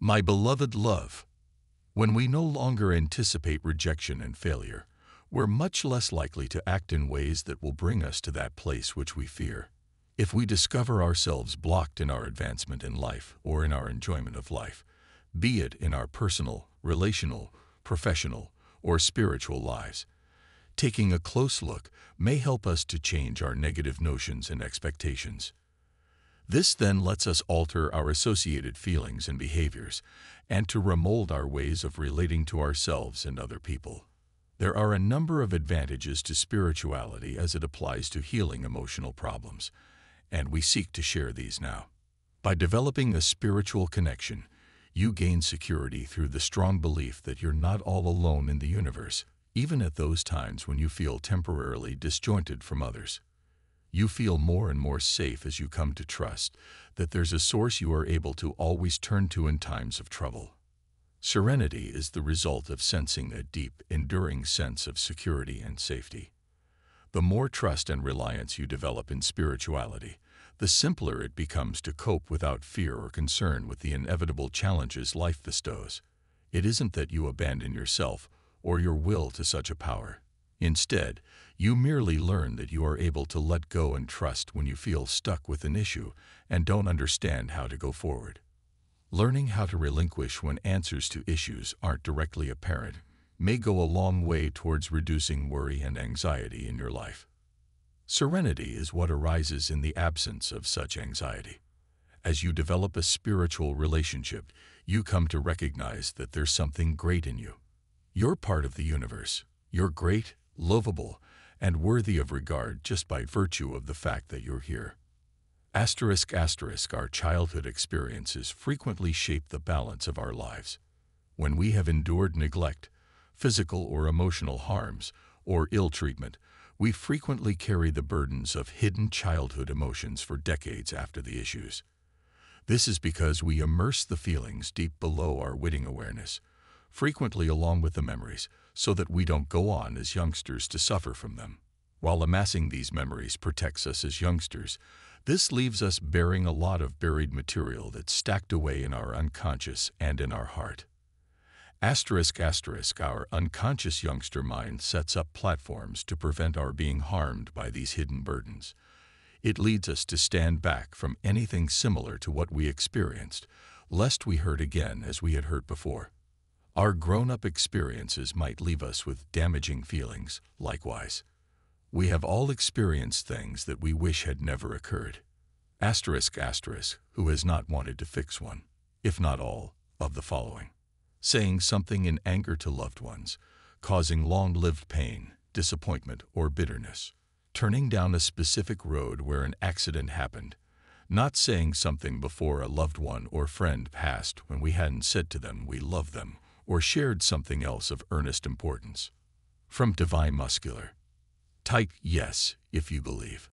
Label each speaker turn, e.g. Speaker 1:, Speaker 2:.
Speaker 1: My beloved love, when we no longer anticipate rejection and failure, we're much less likely to act in ways that will bring us to that place which we fear. If we discover ourselves blocked in our advancement in life or in our enjoyment of life, be it in our personal, relational, professional, or spiritual lives, taking a close look may help us to change our negative notions and expectations. This then lets us alter our associated feelings and behaviors, and to remold our ways of relating to ourselves and other people. There are a number of advantages to spirituality as it applies to healing emotional problems, and we seek to share these now. By developing a spiritual connection, you gain security through the strong belief that you're not all alone in the universe, even at those times when you feel temporarily disjointed from others. You feel more and more safe as you come to trust that there's a source you are able to always turn to in times of trouble. Serenity is the result of sensing a deep, enduring sense of security and safety. The more trust and reliance you develop in spirituality, the simpler it becomes to cope without fear or concern with the inevitable challenges life bestows. It isn't that you abandon yourself or your will to such a power. Instead, you merely learn that you are able to let go and trust when you feel stuck with an issue and don't understand how to go forward. Learning how to relinquish when answers to issues aren't directly apparent may go a long way towards reducing worry and anxiety in your life. Serenity is what arises in the absence of such anxiety. As you develop a spiritual relationship, you come to recognize that there's something great in you. You're part of the universe. You're great, lovable, and worthy of regard just by virtue of the fact that you're here. Asterisk asterisk our childhood experiences frequently shape the balance of our lives. When we have endured neglect, physical or emotional harms, or ill treatment, we frequently carry the burdens of hidden childhood emotions for decades after the issues. This is because we immerse the feelings deep below our witting awareness, frequently along with the memories, so that we don't go on as youngsters to suffer from them. While amassing these memories protects us as youngsters, this leaves us bearing a lot of buried material that's stacked away in our unconscious and in our heart. Asterisk asterisk our unconscious youngster mind sets up platforms to prevent our being harmed by these hidden burdens. It leads us to stand back from anything similar to what we experienced, lest we hurt again as we had hurt before. Our grown up experiences might leave us with damaging feelings, likewise. We have all experienced things that we wish had never occurred. Asterisk asterisk, who has not wanted to fix one, if not all, of the following saying something in anger to loved ones, causing long lived pain, disappointment, or bitterness, turning down a specific road where an accident happened, not saying something before a loved one or friend passed when we hadn't said to them we love them or shared something else of earnest importance. From Divine Muscular Type yes if you believe.